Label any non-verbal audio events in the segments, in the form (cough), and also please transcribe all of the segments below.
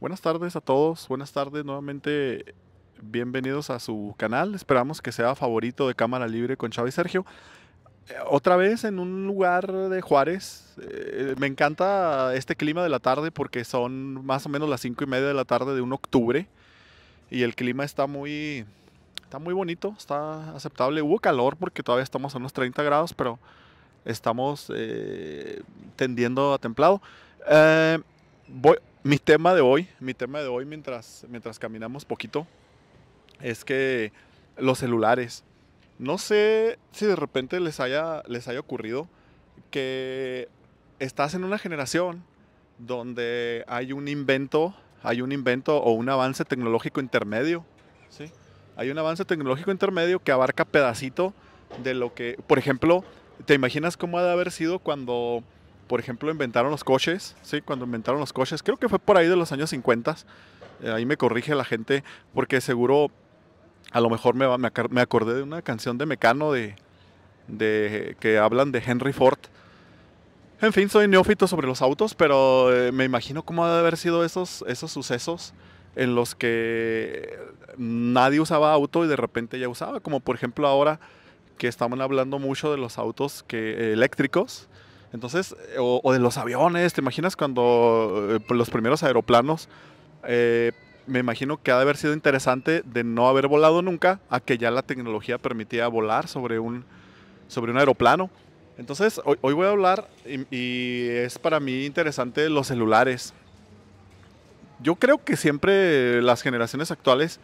Buenas tardes a todos, buenas tardes nuevamente. Bienvenidos a su canal. Esperamos que sea favorito de Cámara Libre con Chávez Sergio. Eh, otra vez en un lugar de Juárez. Eh, me encanta este clima de la tarde porque son más o menos las cinco y media de la tarde de un octubre. Y el clima está muy, está muy bonito, está aceptable. Hubo calor porque todavía estamos a unos 30 grados, pero estamos eh, tendiendo a templado. Eh, mi tema de hoy, mi tema de hoy mientras, mientras caminamos poquito, es que los celulares. No sé si de repente les haya, les haya ocurrido que estás en una generación donde hay un invento, hay un invento o un avance tecnológico intermedio, ¿sí? Hay un avance tecnológico intermedio que abarca pedacito de lo que, por ejemplo, ¿te imaginas cómo ha de haber sido cuando por ejemplo, inventaron los coches, ¿sí? Cuando inventaron los coches, creo que fue por ahí de los años 50, eh, ahí me corrige la gente, porque seguro a lo mejor me, me, acordé de una canción de Mecano de, de, que hablan de Henry Ford. En fin, soy neófito sobre los autos, pero eh, me imagino cómo ha de haber sido esos, esos sucesos en los que nadie usaba auto y de repente ya usaba, como por ejemplo ahora que estamos hablando mucho de los autos que, eléctricos, entonces, eh, o, de los aviones, ¿te imaginas cuando eh, pues, los primeros aeroplanos? Eh, me imagino que ha de haber sido interesante de no haber volado nunca a que ya la tecnología permitía volar sobre un, aeroplano. Entonces, hoy, voy a hablar y, es para mí interesante los celulares. Yo creo que siempre las generaciones actuales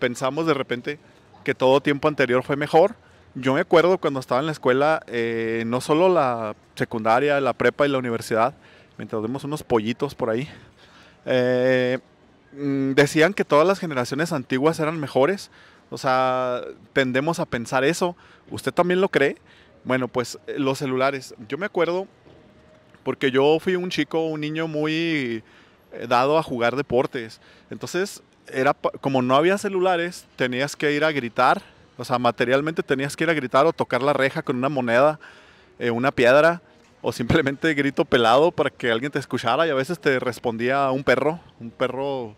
pensamos de repente que todo tiempo anterior fue mejor yo me acuerdo cuando estaba en la escuela, eh, no solo la secundaria, la prepa y la universidad, mientras vemos unos pollitos por ahí, eh, mm, decían que todas las generaciones antiguas eran mejores. O sea, tendemos a pensar eso. ¿Usted también lo cree? Bueno, pues eh, los celulares. Yo me acuerdo porque yo fui un chico, un niño muy dado a jugar deportes. Entonces, era como no había celulares, tenías que ir a gritar o sea, materialmente tenías que ir a gritar o tocar la reja con una moneda, eh, una piedra, o simplemente (laughs) grito pelado para que alguien te escuchara y a veces te respondía un perro, un perro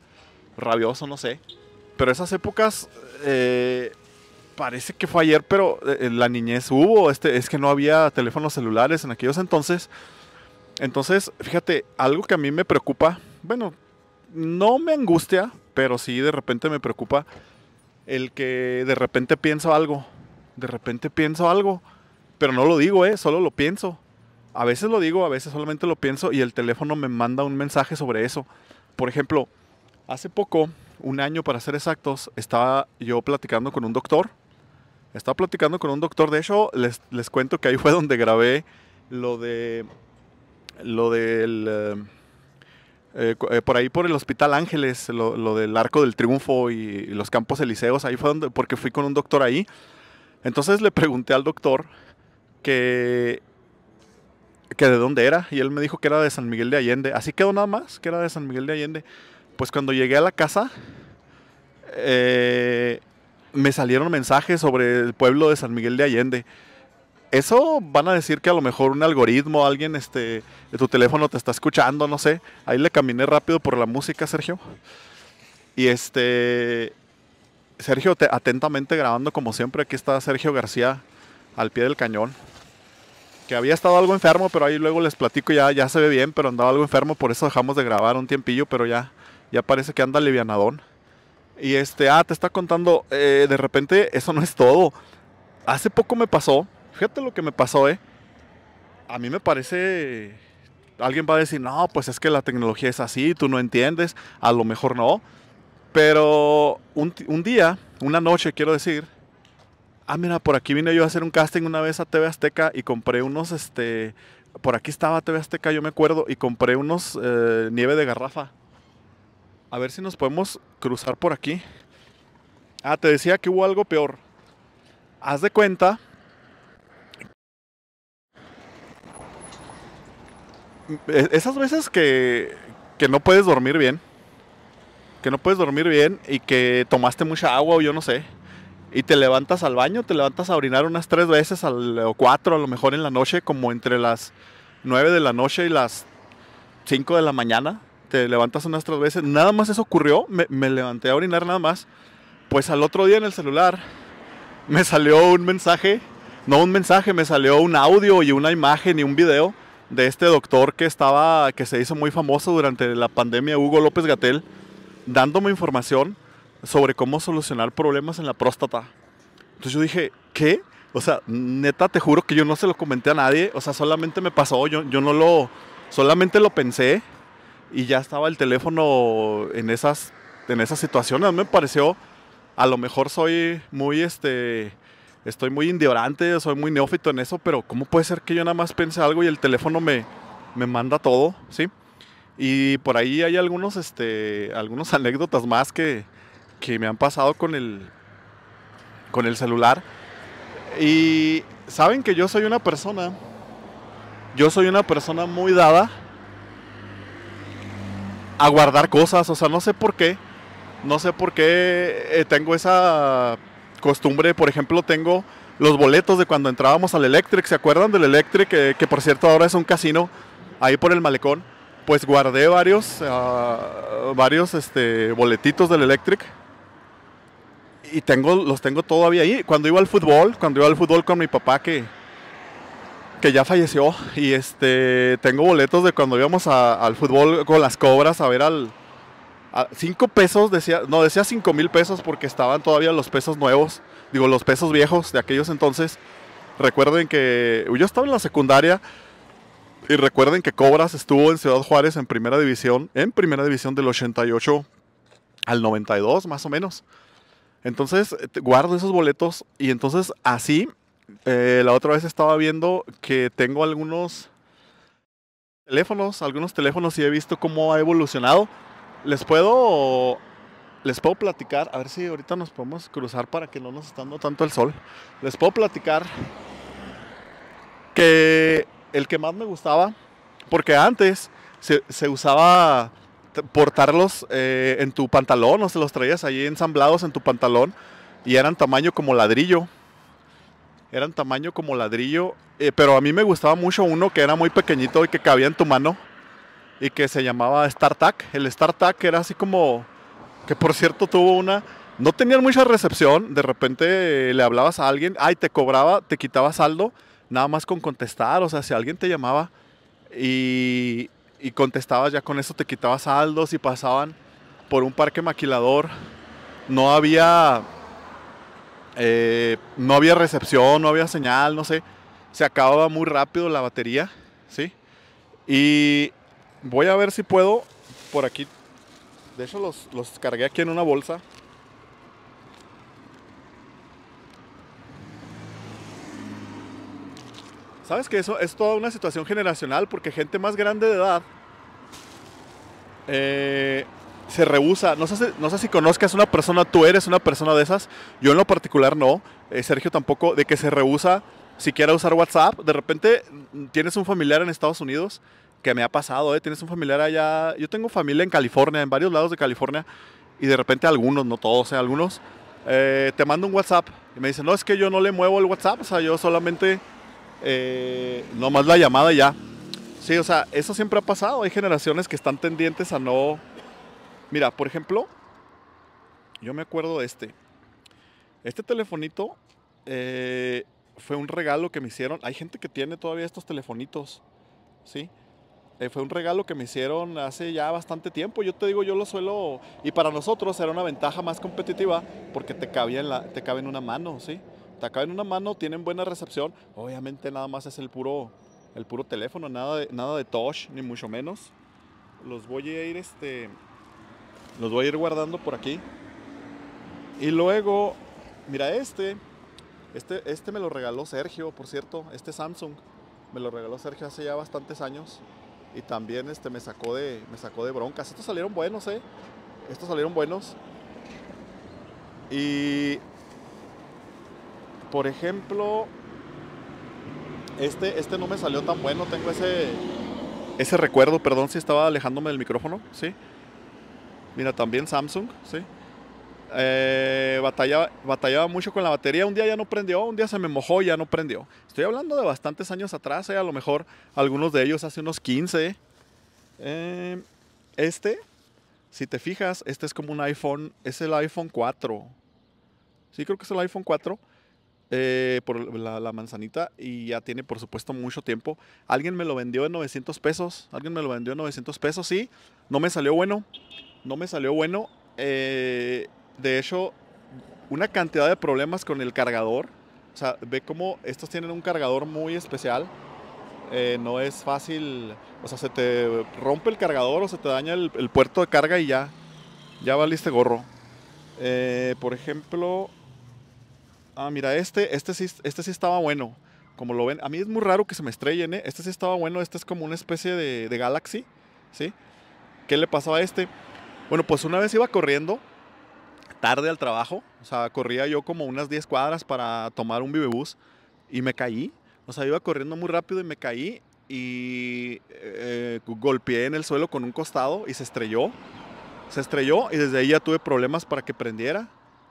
rabioso, no sé. Pero esas épocas, eh, parece que fue ayer, pero eh, la niñez hubo, este, es que no había teléfonos celulares en aquellos entonces. Entonces, fíjate, algo que a mí me preocupa, bueno, no me angustia, pero sí de repente me preocupa el que de repente pienso algo, de repente pienso algo, pero no lo digo, eh, solo lo pienso. A veces lo digo, a veces solamente lo pienso y el teléfono me manda un mensaje sobre eso. Por ejemplo, hace poco, un año para ser exactos, estaba yo platicando con un doctor. Estaba platicando con un doctor, de hecho, les, les cuento que ahí fue donde grabé lo de lo del eh, eh, eh, por ahí por el Hospital Ángeles, lo, del Arco del Triunfo y, los Campos Elíseos, ahí fue donde, porque fui con un doctor ahí. Entonces le pregunté al doctor que, que de dónde era y él me dijo que era de San Miguel de Allende. Así quedó nada más, que era de San Miguel de Allende. Pues cuando llegué a la casa, eh, me salieron mensajes sobre el pueblo de San Miguel de Allende. Eso van a decir que a lo mejor un algoritmo, alguien, este, de tu teléfono te está escuchando, no sé. Ahí le caminé rápido por la música, Sergio. Y este, Sergio, te, atentamente grabando como siempre. Aquí está Sergio García al pie del cañón. Que había estado algo enfermo, pero ahí luego les platico, ya, ya se ve bien, pero andaba algo enfermo, por eso dejamos de grabar un tiempillo, pero ya, ya parece que anda livianadón. Y este, ah, te está contando, eh, de repente eso no es todo. Hace poco me pasó Fíjate lo que me pasó, ¿eh? A mí me parece... Alguien va a decir, no, pues es que la tecnología es así, tú no entiendes, a lo mejor no. Pero un, un día, una noche quiero decir, ah, mira, por aquí vine yo a hacer un casting una vez a TV Azteca y compré unos, este, por aquí estaba TV Azteca, yo me acuerdo, y compré unos eh, nieve de garrafa. A ver si nos podemos cruzar por aquí. Ah, te decía que hubo algo peor. Haz de cuenta E-, esas veces que, no puedes dormir bien, que no puedes dormir bien y que tomaste mucha agua o yo no sé, y te levantas al baño, te levantas a orinar unas tres veces o cuatro a lo mejor en la noche, como entre las nueve de la noche y las cinco de la mañana, te levantas unas tres veces, nada más eso ocurrió, me, me levanté a orinar nada más, pues al otro día en el celular me salió un mensaje, no un mensaje, me salió un audio y una imagen y un video de este doctor que estaba, que se hizo muy famoso durante la pandemia, Hugo López Gatel, dándome información sobre cómo solucionar problemas en la próstata. Entonces yo dije, ¿qué? O sea, neta, te juro que yo no se lo comenté a nadie. O sea, solamente me pasó, yo, yo no lo, solamente lo pensé y ya estaba el teléfono en esas, en esas situaciones. A mí me pareció, a lo mejor soy muy, este, estoy muy indiorante, soy muy neófito en eso, pero ¿cómo puede ser que yo nada más piense algo y el teléfono me, manda todo? ¿Sí? Y por ahí hay algunos, este, algunos (laughs) anécdotas más que, que me han pasado con el, con el celular. Y saben que yo soy una persona, yo soy una persona muy dada a guardar cosas, o sea, no sé por qué, no sé por qué eh, tengo esa costumbre, por ejemplo, tengo los boletos de cuando entrábamos al Electric. ¿Se acuerdan del Electric? Que, por cierto ahora es un casino ahí por el malecón. Pues guardé varios, ah, varios este, boletitos del Electric. Y tengo, los tengo todavía ahí. Cuando iba al fútbol, cuando iba al fútbol con mi papá que, que ya falleció. Y este, tengo boletos de cuando íbamos al fútbol con las cobras a ver al, 5 pesos, decía, no, decía cinco mil pesos porque estaban todavía los pesos nuevos, digo, los pesos viejos de aquellos entonces. Recuerden que yo estaba en la secundaria y recuerden que Cobras estuvo en Ciudad Juárez en primera división, en primera división del 88 al 92 más o menos. Entonces eh, guardo esos boletos y entonces así, eh, la otra vez estaba viendo que tengo algunos teléfonos, algunos teléfonos y he visto cómo ha evolucionado. Les puedo. Les puedo platicar. A ver si ahorita nos podemos cruzar para que no nos estando dando tanto el sol. Les puedo platicar que el que más me gustaba. Porque antes se, usaba portarlos eh, en tu pantalón o se los traías ahí ensamblados en tu pantalón y eran tamaño como ladrillo. Eran tamaño como ladrillo, eh, pero a mí me gustaba mucho uno que era muy pequeñito y que cabía en tu mano y que se llamaba StarTac. El StarTac era así como, que por cierto tuvo una, no tenían mucha recepción, de repente eh, le hablabas a alguien, ay, te cobraba, te quitaba saldo, nada más con contestar, o sea, si alguien te llamaba y, y contestabas ya con eso, te quitaba saldos y pasaban por un parque maquilador, no había... Eh, no había recepción, no había señal, no sé. Se acababa muy rápido la batería, ¿sí? Y Voy a ver si puedo por aquí. De hecho, los, los cargué aquí en una bolsa. Sabes que eso es toda una situación generacional porque gente más grande de edad eh, se rehúsa. No sé, si, no sé si conozcas una persona, tú eres una persona de esas. Yo en lo particular no. Eh, Sergio tampoco, de que se rehúsa si quieres usar WhatsApp. De repente tienes un familiar en Estados Unidos que me ha pasado, ¿eh? Tienes un familiar allá. Yo tengo familia en California, en varios lados de California, y de repente algunos, no todos, ¿eh? algunos, eh, te mando un WhatsApp y me dicen, no, es que yo no le muevo el WhatsApp, o sea, yo solamente, eh, nomás la llamada y ya. Sí, o sea, eso siempre ha pasado. Hay generaciones que están tendientes a no. Mira, por ejemplo, yo me acuerdo de este. Este telefonito, eh, fue un regalo que me hicieron. Hay gente que tiene todavía estos telefonitos, ¿sí? Eh, fue un regalo que me hicieron hace ya bastante tiempo. Yo te digo, yo lo suelo. Y para nosotros era una ventaja más competitiva porque te cabía en, la, te cabe una mano, ¿sí? Te cabe en una mano, tienen buena recepción. Obviamente nada más es el puro, el puro teléfono, nada de, nada de touch, ni mucho menos. Los voy a ir, este. Los voy a ir guardando por aquí. Y luego, mira este. Este, este me lo regaló Sergio, por cierto, este Samsung. Me lo regaló Sergio hace ya bastantes años. Y también este, me, sacó de, me sacó de broncas. Estos salieron buenos, ¿eh? Estos salieron buenos. Y, por ejemplo, este, este no me salió tan bueno. Tengo ese, ese recuerdo, perdón si estaba alejándome del micrófono, ¿sí? Mira, también Samsung, ¿sí? eh, batallaba, batallaba mucho con la batería, un día ya no prendió, un día se me mojó y ya no prendió. Estoy hablando de bastantes años atrás, eh, a lo mejor algunos de ellos hace unos 15. Em, este, si te fijas, este es como un iPhone, es el iPhone 4. Sí, creo que es el iPhone 4. Eh, por la, manzanita y ya tiene por supuesto mucho tiempo. Alguien me lo vendió en 900 pesos, alguien me lo vendió en 900 pesos, sí, no me salió bueno, no me salió bueno. Eh, de hecho, una cantidad de problemas con el cargador. O sea, ve cómo estos tienen un cargador muy especial. Eh, no es fácil, o sea, se te rompe el cargador o se te daña el, puerto de carga y ya, ya valiste gorro. Eh, por ejemplo, ah, mira, este, este sí, este sí estaba bueno. Como lo ven, a mí es muy raro que se me estrellen, ¿eh? Este sí estaba bueno, este es como una especie de, de Galaxy, ¿sí? ¿Qué le pasaba a este? Bueno, pues una vez iba corriendo tarde al trabajo. O sea, corría yo como unas 10 cuadras para tomar un bibebús y me caí. O sea, iba corriendo muy rápido y me caí y eh, eh, golpeé en el suelo con un costado y se estrelló. Se estrelló y desde ahí ya tuve problemas para que prendiera.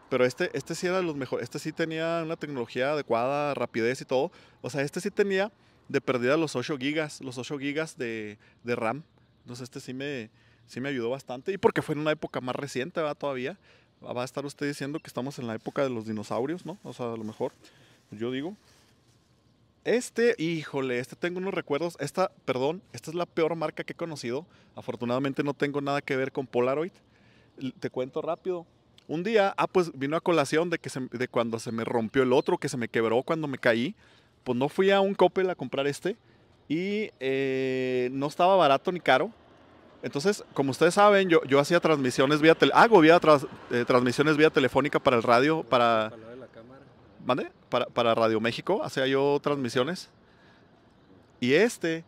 Pero este, este sí era de los mejores. Este sí tenía una tecnología adecuada, rapidez y todo. O sea, este sí tenía de perdida los 8 gigas, los 8 gigas de, de RAM. Entonces este sí me, sí me ayudó bastante. Y porque fue en una época más reciente, ¿verdad? Todavía va a estar usted diciendo que estamos en la época de los dinosaurios, ¿no? O sea, a lo mejor, yo digo. Este, híjole, este tengo unos recuerdos. Esta, perdón, esta es la peor marca que he conocido. Afortunadamente no tengo nada que ver con Polaroid. Te cuento rápido. Un día, ah, pues vino a colación de, que cuando se me rompió el otro, que se me quebró cuando me caí. Pues no fui a un Coppel a comprar este. Y eh, no estaba barato ni caro entonces, como ustedes saben, yo, hacía transmisiones vía hago vía eh, transmisiones vía telefónica para el radio, para para Radio México, hacía yo transmisiones. Y este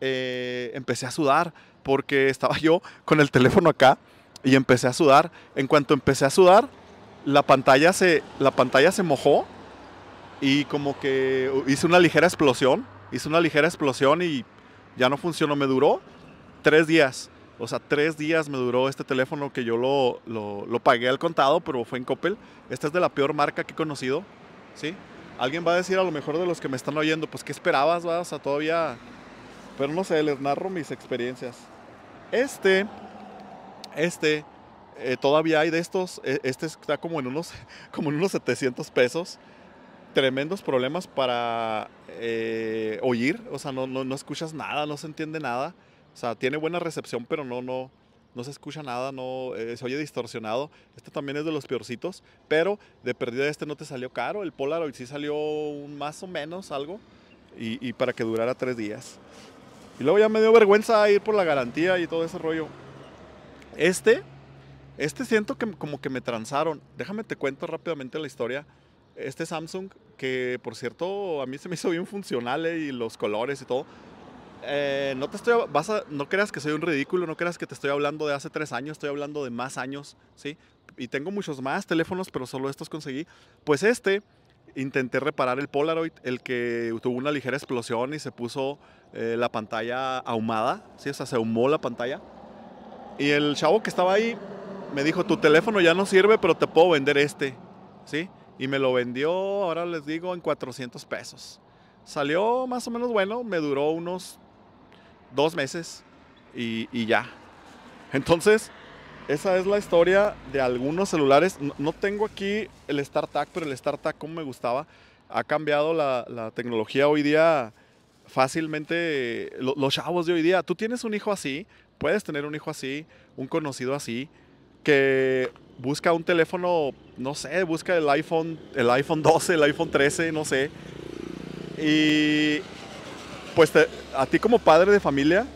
eh, empecé a sudar porque estaba yo con el teléfono acá y empecé a sudar. En cuanto empecé a sudar, la pantalla se la pantalla se mojó y como que uh, hice una ligera explosión, hice una ligera explosión y ya no funcionó, me duró tres días. O sea, tres días me duró este teléfono que yo lo, lo, pagué al contado, pero fue en Coppel. Esta es de la peor marca que he conocido, ¿sí? Alguien va a decir a lo mejor de los que me están oyendo, pues ¿qué esperabas? O sea, todavía... Pero no sé, les narro mis experiencias. Este, este, eh, todavía hay de estos, eh, este está como en unos, (laughs) como unos 700 pesos. Tremendos problemas para eh, oír, o sea, no escuchas nada, no se entiende nada. O sea, tiene buena recepción, pero no, no, no se escucha nada, no eh, se oye distorsionado. Este también es de los peorcitos, pero de perdida este no te salió caro. El Polaroid sí salió más o menos algo y, para que durara tres días. Y luego ya me dio vergüenza ir por la garantía y todo ese rollo. Este, este siento que como que me transaron. Déjame te cuento rápidamente la historia. Este Samsung, que por cierto a mí se me hizo bien funcional eh, y los colores y todo eh, no te estoy, vas no creas que soy un ridículo, no creas que te estoy hablando de hace tres años, estoy hablando de más años, ¿sí? Y tengo muchos más teléfonos, pero solo estos conseguí. Pues este, intenté reparar el Polaroid, el que tuvo una ligera explosión y se puso eh, la pantalla ahumada, O sea, se ahumó la pantalla. Y el chavo que estaba ahí me dijo, tu teléfono ya no sirve, pero te puedo vender este, ¿sí? Y me lo vendió, ahora les digo, en 400 pesos. Salió más o menos bueno, me duró unos dos meses y, ya. Entonces, esa es la historia de algunos celulares. No, tengo aquí el startup pero el startup como me gustaba. Ha cambiado la, tecnología hoy día fácilmente. los chavos de hoy día, tú tienes un hijo así, puedes tener un hijo así, un conocido así, que busca un teléfono, no sé, busca el iPhone, el iPhone 12, el iPhone 13, no sé. Y, pues a ti como padre de familia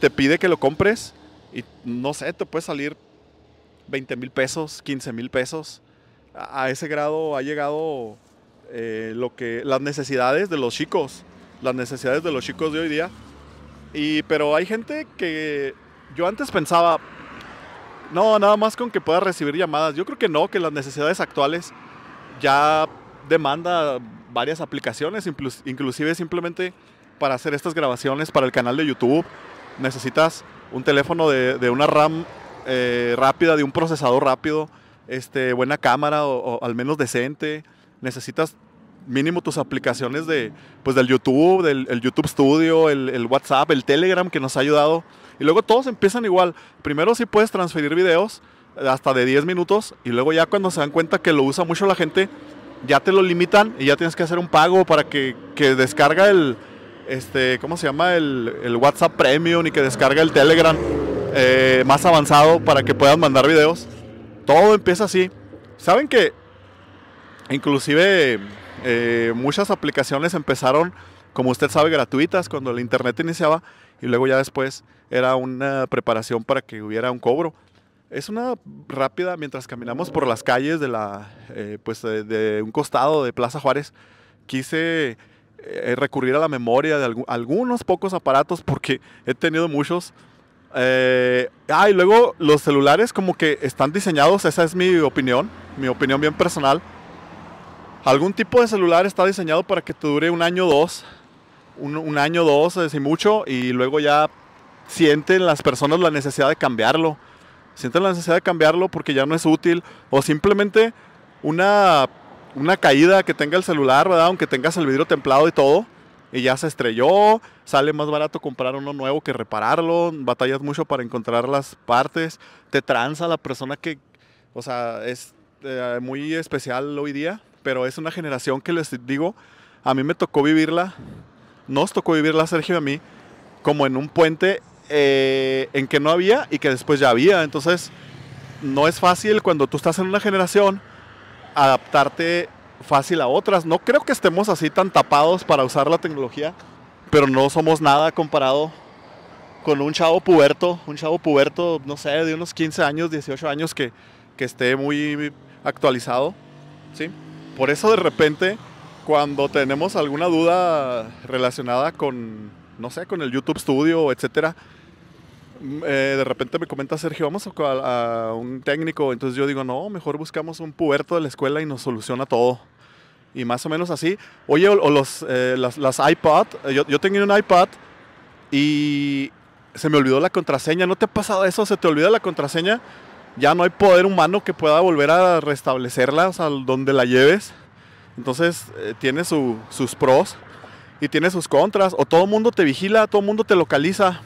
te pide que lo compres y no sé, te puede salir 20 mil pesos, 15 mil pesos. A ese grado ha llegado eh, lo que, las necesidades de los chicos, las necesidades de los chicos de hoy día. Y, pero hay gente que yo antes pensaba, no, nada más con que pueda recibir llamadas. Yo creo que no, que las necesidades actuales ya demanda varias aplicaciones, inclusive simplemente para hacer estas grabaciones para el canal de YouTube necesitas un teléfono de, una RAM eh, rápida, de un procesador rápido, este, buena cámara o, al menos decente. Necesitas mínimo tus aplicaciones de, pues, del YouTube, del YouTube Studio, el, WhatsApp, el Telegram que nos ha ayudado. Y luego todos empiezan igual. Primero sí puedes transferir videos hasta de 10 minutos y luego ya cuando se dan cuenta que lo usa mucho la gente, ya te lo limitan y ya tienes que hacer un pago para que, que descarga el, este, ¿cómo se llama? El, el WhatsApp Premium y que descarga el Telegram eh, más avanzado para que puedan mandar videos. Todo empieza así. ¿Saben que inclusive eh, muchas aplicaciones empezaron, como usted sabe, gratuitas cuando el Internet iniciaba y luego ya después era una preparación para que hubiera un cobro? Es una rápida, mientras caminamos por las calles de la, eh, pues de un costado de Plaza Juárez, quise eh, recurrir a la memoria de algunos pocos aparatos porque he tenido muchos. Eh, ah, y luego los celulares como que están diseñados, esa es mi opinión, mi opinión bien personal. Algún tipo de celular está diseñado para que te dure un año o dos, un, año o dos, es mucho, y luego ya sienten las personas la necesidad de cambiarlo. Sienten la necesidad de cambiarlo porque ya no es útil o simplemente una una caída que tenga el celular, ¿verdad? Aunque tengas el vidrio templado y todo, y ya se estrelló, sale más barato comprar uno nuevo que repararlo, batallas mucho para encontrar las partes, te tranza la persona que, o sea, es eh, muy especial hoy día, pero es una generación que les digo, a mí me tocó vivirla, nos tocó vivirla, Sergio a mí, como en un puente eh, en que no había y que después ya había, entonces no es fácil cuando tú estás en una generación, adaptarte fácil a otras. No creo que estemos así tan tapados para usar la tecnología, pero no somos nada comparado con un chavo puberto, un chavo puberto, no sé, de unos 15 años, 18 años que, que esté muy actualizado, ¿sí? Por eso de repente, cuando tenemos alguna duda relacionada con, no sé, con el YouTube Studio, etcétera, eh, de repente me comenta Sergio, vamos a, un técnico. Entonces yo digo, no, mejor buscamos un puberto de la escuela y nos soluciona todo. Y más o menos así. Oye, o, los, eh, las, las, iPad, eh, yo, tengo tenía un iPad y se me olvidó la contraseña. ¿No te ha pasado eso? ¿Se te olvida la contraseña? Ya no hay poder humano que pueda volver a restablecerla, o sea, donde la lleves. Entonces, tiene sus pros y tiene sus contras. O todo el mundo te vigila, todo el mundo te localiza.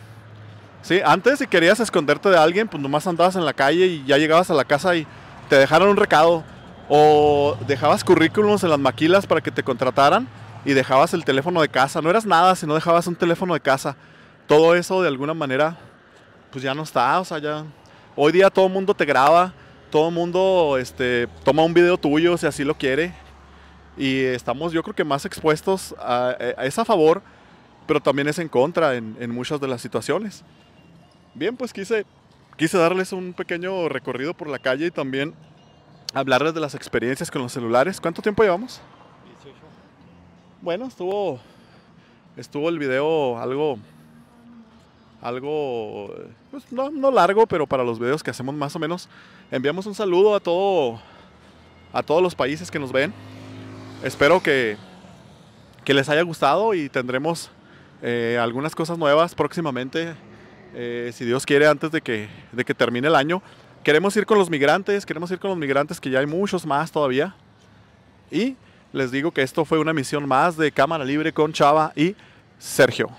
Sí, antes si querías esconderte de alguien, pues nomás andabas en la calle y ya llegabas a la casa y te dejaron un recado. O dejabas currículums en las maquilas para que te contrataran y dejabas el teléfono de casa. No eras nada si no dejabas un teléfono de casa. Todo eso de alguna manera, pues ya no está. O sea, ya. Hoy día todo el mundo te graba, todo el mundo este, toma un video tuyo si así lo quiere. Y estamos, yo creo que más expuestos a, a, favor, pero también es en contra en muchas de las situaciones. Bien, pues quise, quise darles un pequeño recorrido por la calle y también hablarles de las experiencias con los celulares. ¿Cuánto tiempo llevamos? Bueno, estuvo, estuvo el video algo, algo, pues no, largo, pero para los videos que hacemos más o menos. Enviamos un saludo a todo, a todos los países que nos ven. Espero que, les haya gustado y tendremos eh, algunas cosas nuevas próximamente. Eh, si Dios quiere, antes de que, de que termine el año. Queremos ir con los migrantes, queremos ir con los migrantes, que ya hay muchos más todavía. Y les digo que esto fue una misión más de Cámara Libre con Chava y Sergio.